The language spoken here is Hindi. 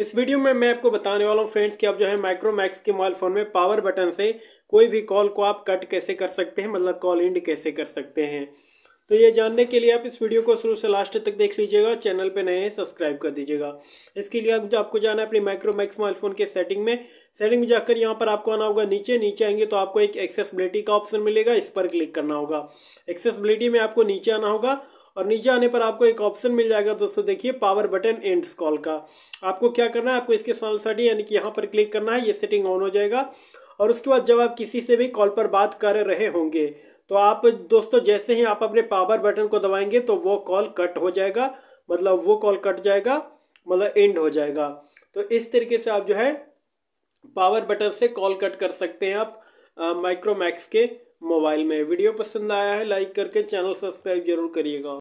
इस वीडियो में मैं आपको बताने वाला हूँ फ्रेंड्स कि आप जो है माइक्रोमैक्स के मोबाइल फ़ोन में पावर बटन से कोई भी कॉल को आप कट कैसे कर सकते हैं मतलब कॉल इंड कैसे कर सकते हैं तो ये जानने के लिए आप इस वीडियो को शुरू से लास्ट तक देख लीजिएगा चैनल पे नए हैं सब्सक्राइब कर दीजिएगा इसके लिए आप आपको जाना है अपने माइक्रोमैक्स मोबाइल फ़ोन के सेटिंग में सेटिंग में जाकर यहाँ पर आपको आना होगा नीचे नीचे आएंगे तो आपको एक एक्सेसबिलिटी का ऑप्शन मिलेगा इस पर क्लिक करना होगा एक्सेसबिलिटी में आपको नीचे आना होगा और नीचे आने पर आपको एक ऑप्शन मिल जाएगा दोस्तों देखिए पावर बटन एंड कॉल का आपको क्या करना है आपको इसके साथ यानी कि यहाँ पर क्लिक करना है ये सेटिंग ऑन हो जाएगा और उसके बाद जब आप किसी से भी कॉल पर बात कर रहे होंगे तो आप दोस्तों जैसे ही आप अपने पावर बटन को दबाएंगे तो वो कॉल कट हो जाएगा मतलब वो कॉल कट जाएगा मतलब एंड हो जाएगा तो इस तरीके से आप जो है पावर बटन से कॉल कट कर सकते हैं आप माइक्रोमैक्स के मोबाइल में वीडियो पसंद आया है लाइक करके चैनल सब्सक्राइब जरूर करिएगा